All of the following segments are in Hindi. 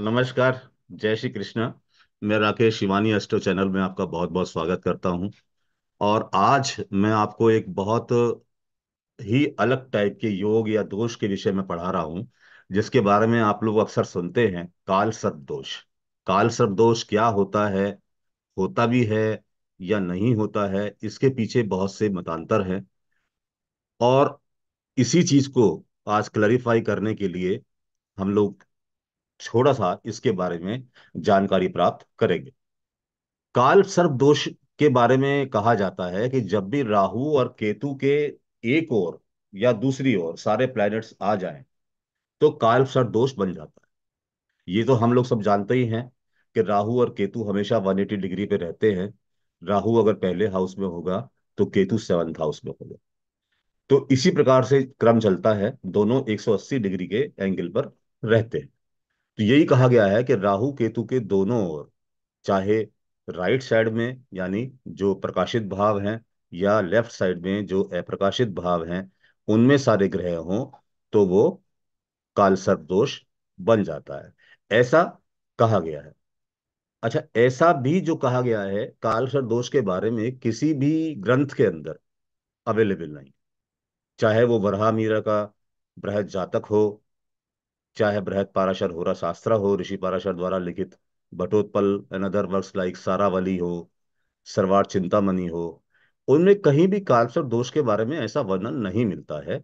नमस्कार जय श्री कृष्णा मैं राकेश शिवानी अस्टो चैनल में आपका बहुत बहुत स्वागत करता हूं और आज मैं आपको एक बहुत ही अलग टाइप के योग या दोष के विषय में पढ़ा रहा हूं जिसके बारे में आप लोग अक्सर सुनते हैं काल सर्प दोष काल सर्प दोष क्या होता है होता भी है या नहीं होता है इसके पीछे बहुत से मतांतर हैं और इसी चीज को आज क्लरिफाई करने के लिए हम लोग थोड़ा सा इसके बारे में जानकारी प्राप्त करेंगे काल सर्प दोष के बारे में कहा जाता है कि जब भी राहु और केतु के एक ओर या दूसरी ओर सारे प्लैनेट्स आ जाएं तो काल सर्प दोष बन जाता है ये तो हम लोग सब जानते ही हैं कि राहु और केतु हमेशा 180 डिग्री पे रहते हैं राहु अगर पहले हाउस में होगा तो केतु सेवंथ हाउस में होगा तो इसी प्रकार से क्रम चलता है दोनों 180 डिग्री के एंगल पर रहते हैं तो यही कहा गया है कि राहु केतु के दोनों ओर चाहे राइट साइड में यानी जो प्रकाशित भाव हैं या लेफ्ट साइड में जो अप्रकाशित भाव हैं उनमें सारे ग्रह हों तो वो काल सर्प दोष बन जाता है ऐसा कहा गया है अच्छा ऐसा भी जो कहा गया है काल सर्प दोष के बारे में किसी भी ग्रंथ के अंदर अवेलेबल नहीं चाहे वो बरहा मीरा का बृहद जातक हो चाहे बृहत पाराशर रहा शास्त्र हो ऋषि पाराशर द्वारा लिखित बटोत्पल and another works like Saravali हो सर्वार चिंतामणि हो उनमें कहीं भी काल्सर दोष के बारे में ऐसा वर्णन नहीं मिलता है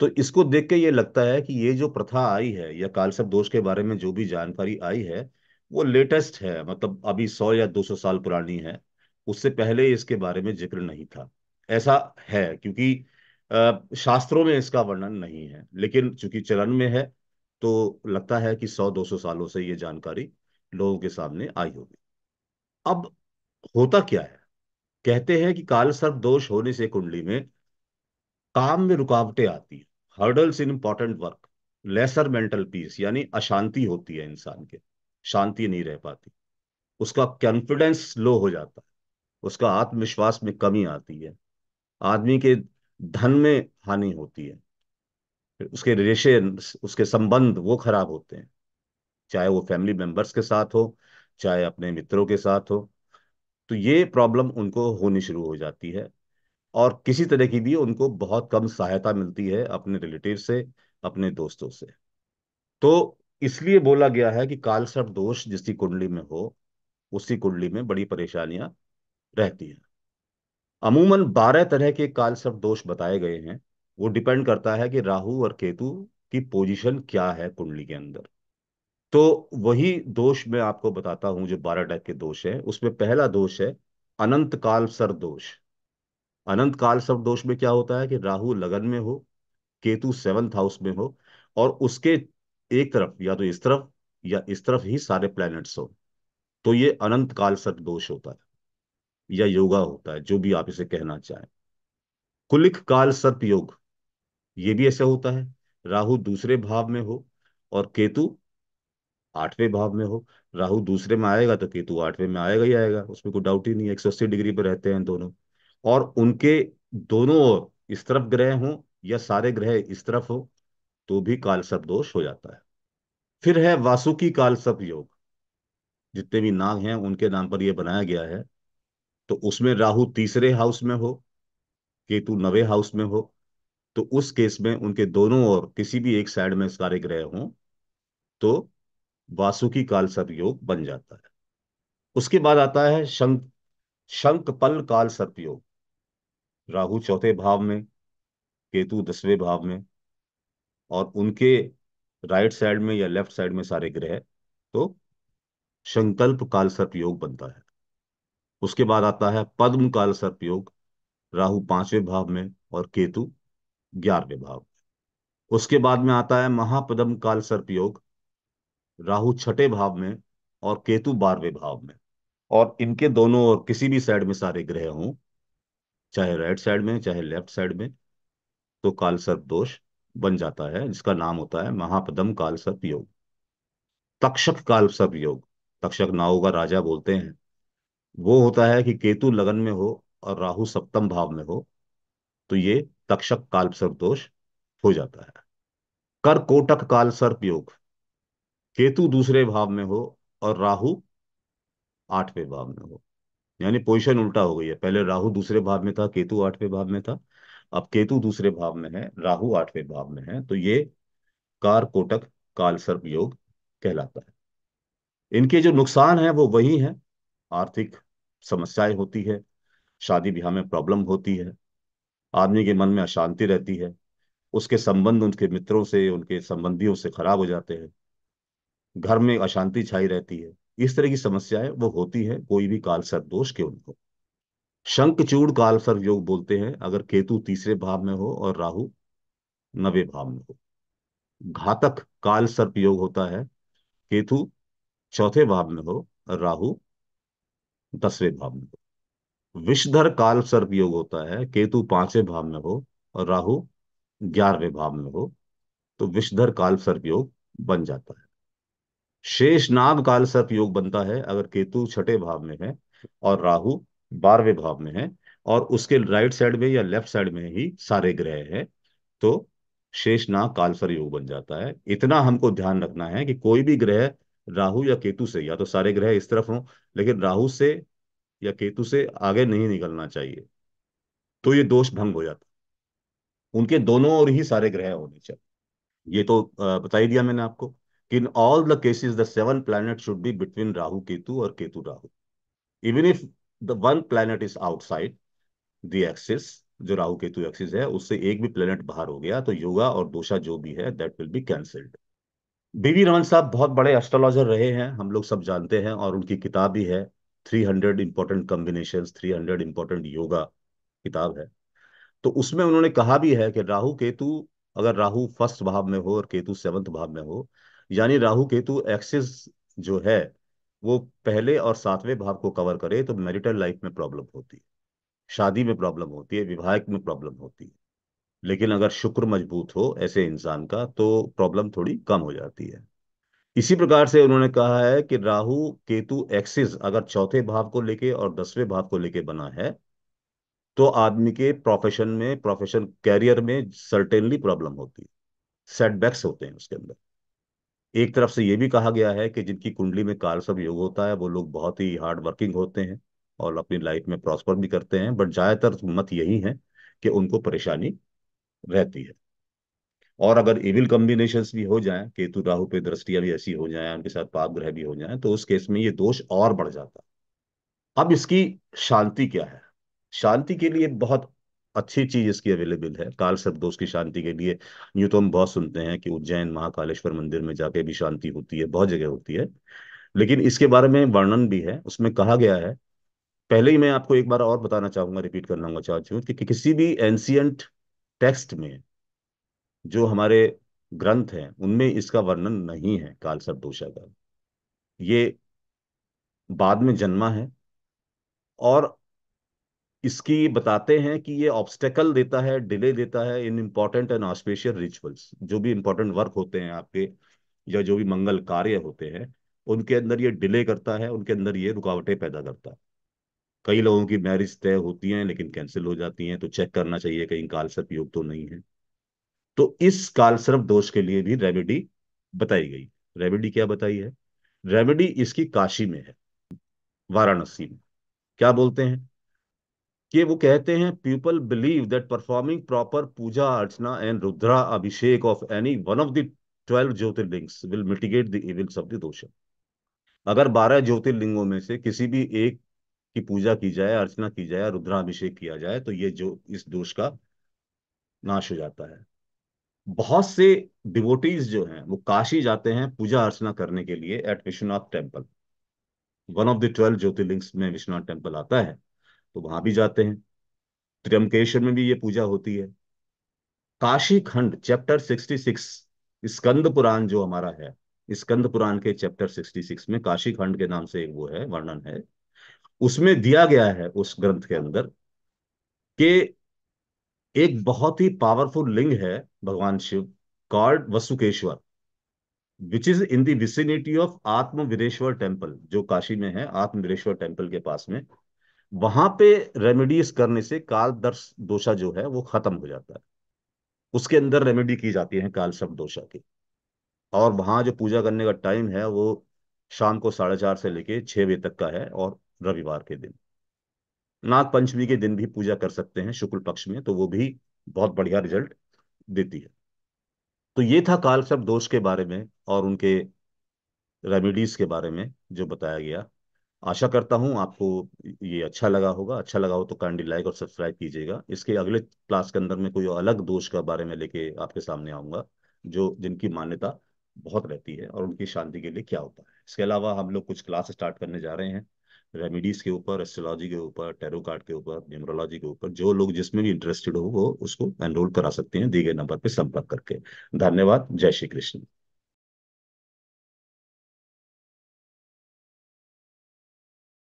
तो इसको देख के ये लगता है कि ये जो प्रथा आई है या कालसर दोष के बारे में जो भी जानकारी आई है वो लेटेस्ट है मतलब अभी सौ या दो सौ साल पुरानी है उससे पहले इसके बारे में जिक्र नहीं था ऐसा है क्योंकि शास्त्रों में इसका वर्णन नहीं है लेकिन चूंकि चलन में है तो लगता है कि 100-200 सालों से ये जानकारी लोगों के सामने आई होगी अब होता क्या है कहते हैं कि काल सर्प दोष होने से कुंडली में काम में रुकावटें आती है hurdles in important work lesser mental peace यानी अशांति होती है इंसान के शांति नहीं रह पाती उसका कॉन्फिडेंस लो हो जाता है उसका आत्मविश्वास में कमी आती है आदमी के धन में हानि होती है उसके रिलेशन उसके संबंध वो खराब होते हैं चाहे वो फैमिली मेम्बर्स के साथ हो चाहे अपने मित्रों के साथ हो तो ये प्रॉब्लम उनको होनी शुरू हो जाती है और किसी तरह की भी उनको बहुत कम सहायता मिलती है अपने रिलेटिव से अपने दोस्तों से तो इसलिए बोला गया है कि काल सर्प दोष जिसकी कुंडली में हो उसी कुंडली में बड़ी परेशानियां रहती हैं अमूमन बारह तरह के काल सर्प दोष बताए गए हैं वो डिपेंड करता है कि राहु और केतु की पोजीशन क्या है कुंडली के अंदर तो वही दोष मैं आपको बताता हूं जो बारह टाइप के दोष हैं उसमें पहला दोष है अनंत काल सर दोष अनंत काल सर दोष में क्या होता है कि राहु लगन में हो केतु सेवंथ हाउस में हो और उसके एक तरफ या तो इस तरफ या इस तरफ ही सारे प्लैनेट्स हो तो ये अनंत काल सर दोष होता है या योगा होता है जो भी आप इसे कहना चाहें कुलिक काल सर्प योग ये भी ऐसा होता है राहु दूसरे भाव में हो और केतु आठवें भाव में हो राहु दूसरे में आएगा तो केतु आठवें में आएगा ही आएगा उसमें कोई डाउट ही नहीं है एक सौ अस्सी डिग्री पर रहते हैं दोनों और उनके दोनों ओर इस तरफ ग्रह हो या सारे ग्रह इस तरफ हो तो भी काल सर्प दोष हो जाता है फिर है वासुकी काल सर्प योग जितने भी नाग हैं उनके नाम पर यह बनाया गया है तो उसमें राहु तीसरे हाउस में हो केतु नवे हाउस में हो तो उस केस में उनके दोनों और किसी भी एक साइड में सारे ग्रह हों तो वासुकी काल सर्प योग बन जाता है उसके बाद आता है शंक शंक पल काल सर्प योग राहु चौथे भाव में केतु दसवें भाव में और उनके राइट साइड में या लेफ्ट साइड में सारे ग्रह तो संकल्प काल सर्प योग बनता है उसके बाद आता है पद्म काल सर्प योग राहु पांचवें भाव में और केतु ग्यारहवें भाव उसके बाद में आता है महापदम काल सर्प योग राहु छठे भाव में और केतु बारहवें भाव में और इनके दोनों और किसी भी साइड में सारे ग्रह हों चाहे राइट साइड में चाहे लेफ्ट साइड में तो काल सर्प दोष बन जाता है जिसका नाम होता है महापदम काल सर्प योग तक्षक काल सर्प योग तक्षक नाव का राजा बोलते हैं वो होता है कि केतु लगन में हो और राहु सप्तम भाव में हो तो ये तक्षक काल सर्प दोष हो जाता है कर कोटक काल सर्प योग केतु दूसरे भाव में हो और राहु आठवें भाव में हो यानी पोजिशन उल्टा हो गई है पहले राहु दूसरे भाव में था केतु आठवें भाव में था अब केतु दूसरे भाव में है राहु आठवें भाव में है तो ये कार कोटक काल सर्प योग कहलाता है इनके जो नुकसान है वो वही है आर्थिक समस्याएं होती है शादी ब्याह में प्रॉब्लम होती है आदमी के मन में अशांति रहती है उसके संबंध उनके मित्रों से उनके संबंधियों से खराब हो जाते हैं घर में अशांति छाई रहती है इस तरह की समस्याएं वो होती है कोई भी काल सर्प दोष के उनको शंखचूड़ काल सर्प योग बोलते हैं अगर केतु तीसरे भाव में हो और राहु नवे भाव में हो घातक काल सर्प योग होता है केतु चौथे भाव में हो और राहु दसवें भाव में हो विषधर काल सर्प योग होता है केतु पांचवें भाव में हो और राहु ग्यारहवें भाव में हो तो विषधर काल सर्प योग बन जाता है शेष नाग काल सर्प योग बनता है अगर केतु छठे भाव में है और राहु बारहवें भाव में है और उसके राइट साइड में या लेफ्ट साइड में ही सारे ग्रह हैं तो शेष नाग कालसर योग बन जाता है इतना हमको ध्यान रखना है कि कोई भी ग्रह राहु या केतु से या तो सारे ग्रह इस तरफ हो लेकिन राहु से या केतु से आगे नहीं निकलना चाहिए तो ये दोष भंग हो जाता उनके दोनों और ही सारे ग्रह होने चाहिए ये तो बता ही दिया मैंने आपको कि in all the cases the seven planet should be between Rahu Ketu और Ketu Rahu even if the one planet is outside the axis जो राहु केतु एक्सिस है उससे एक भी प्लेनेट बाहर हो गया तो योगा और दोषा जो भी है दैट विल बी कैंसल्ड बीवी रमन साहब बहुत बड़े एस्ट्रोलॉजर रहे हैं हम लोग सब जानते हैं और उनकी किताब भी है three hundred important combination hundred important yoga किताब है तो उसमें उन्होंने कहा भी है कि राहु केतु अगर राहु फर्स्ट भाव में हो और केतु सेवंथ भाव में हो यानी राहु केतु एक्सिस जो है वो पहले और सातवें भाव को कवर करे तो मैरिटल लाइफ में प्रॉब्लम होती है शादी में प्रॉब्लम होती है विवाहिक में प्रॉब्लम होती है लेकिन अगर शुक्र मजबूत हो ऐसे इंसान का तो प्रॉब्लम थोड़ी कम हो जाती है इसी प्रकार से उन्होंने कहा है कि राहु केतु एक्सिस अगर चौथे भाव को लेके और दसवें भाव को लेके बना है तो आदमी के प्रोफेशन में प्रोफेशन कैरियर में सर्टेनली प्रॉब्लम होती है सेटबैक्स होते हैं उसके अंदर एक तरफ से ये भी कहा गया है कि जिनकी कुंडली में काल सब योग होता है वो लोग बहुत ही हार्ड वर्किंग होते हैं और अपनी लाइफ में प्रॉस्पर भी करते हैं बट ज्यादातर मत यही है कि उनको परेशानी रहती है और अगर इविल कॉम्बिनेशन भी हो जाए केतु राहु पे दृष्टिया भी ऐसी हो जाए उनके साथ पाप ग्रह भी हो जाए तो उस केस में ये दोष और बढ़ जाता अब इसकी शांति क्या है शांति के लिए बहुत अच्छी चीज इसकी अवेलेबल है काल सब दोष की शांति के लिए यूँ तो हम बहुत सुनते हैं कि उज्जैन महाकालेश्वर मंदिर में जाके भी शांति होती है बहुत जगह होती है लेकिन इसके बारे में वर्णन भी है उसमें कहा गया है पहले ही मैं आपको एक बार और बताना चाहूंगा रिपीट करना हूँ कि, कि किसी भी एंसियंट टेक्स्ट में जो हमारे ग्रंथ हैं उनमें इसका वर्णन नहीं है काल दोषा का ये बाद में जन्मा है और इसकी बताते हैं कि ये ऑब्स्टेकल देता है डिले देता है in important and auspicious rituals जो भी इंपॉर्टेंट वर्क होते हैं आपके या जो भी मंगल कार्य होते हैं उनके अंदर ये डिले करता है उनके अंदर ये रुकावटें पैदा करता है कई लोगों की मैरिज तय होती हैं लेकिन कैंसिल हो जाती हैं तो चेक करना चाहिए कहीं काल सर्प योग तो नहीं है तो इस काल दोष के लिए भी रेमेडी बताई गई रेमेडी क्या बताई है रेमेडी इसकी काशी में है वाराणसी में क्या बोलते हैं कि वो कहते हैं people believe that performing proper puja archana and Rudra abhishek of any one of the twelve jyotirlingas will mitigate the evils of the dosha अगर बारह ज्योतिर्लिंगों में से किसी भी एक की पूजा की जाए अर्चना की जाए रुद्राभिषेक किया जाए तो ये जो इस दोष का नाश हो जाता है बहुत से डिवोटीज जो हैं वो काशी जाते हैं पूजा अर्चना करने के लिए at Vishwanath temple one of the twelve jyotirlingas में विश्वनाथ टेम्पल आता है तो वहां भी जाते हैं त्र्यंबकेश्वर में भी ये पूजा होती है Kashi Khand chapter sixty six Skanda Purana जो हमारा है स्कंद पुराण के चैप्टर सिक्सटी सिक्स में काशी खंड के नाम से एक वो है वर्णन है उसमें दिया गया है उस ग्रंथ के अंदर के एक बहुत ही पावरफुल लिंग है भगवान शिव कार्ड Vasukeshwar which is in vicinity of Atmavideshwar temple जो काशी में है आत्मविदेश्वर टेम्पल के पास में वहां पे रेमेडीज करने से काल दर्श दोषा जो है वो खत्म हो जाता है उसके अंदर रेमेडी की जाती है काल सब दोषा की और वहां जो पूजा करने का टाइम है वो शाम को साढ़े चार से लेके छह बजे तक का है और रविवार के दिन नाग पंचमी के दिन भी पूजा कर सकते हैं शुक्ल पक्ष में तो वो भी बहुत बढ़िया रिजल्ट देती है तो ये था काल सर्प दोष के बारे में और उनके रेमेडीज के बारे में जो बताया गया आशा करता हूँ आपको ये अच्छा लगा होगा अच्छा लगा हो तो काइंडली लाइक और सब्सक्राइब कीजिएगा इसके अगले क्लास के अंदर में कोई अलग दोष के बारे में लेके आपके सामने आऊंगा जो जिनकी मान्यता बहुत रहती है और उनकी शांति के लिए क्या होता है इसके अलावा हम लोग कुछ क्लास स्टार्ट करने जा रहे हैं रेमिडीज के ऊपर एस्ट्रोलॉजी के ऊपर टेरो कार्ड के ऊपर न्यूमरोलॉजी के ऊपर जो लोग जिसमें भी इंटरेस्टेड हो वो उसको एनरोल करा सकते हैं दिए गए नंबर पर संपर्क करके धन्यवाद जय श्री कृष्ण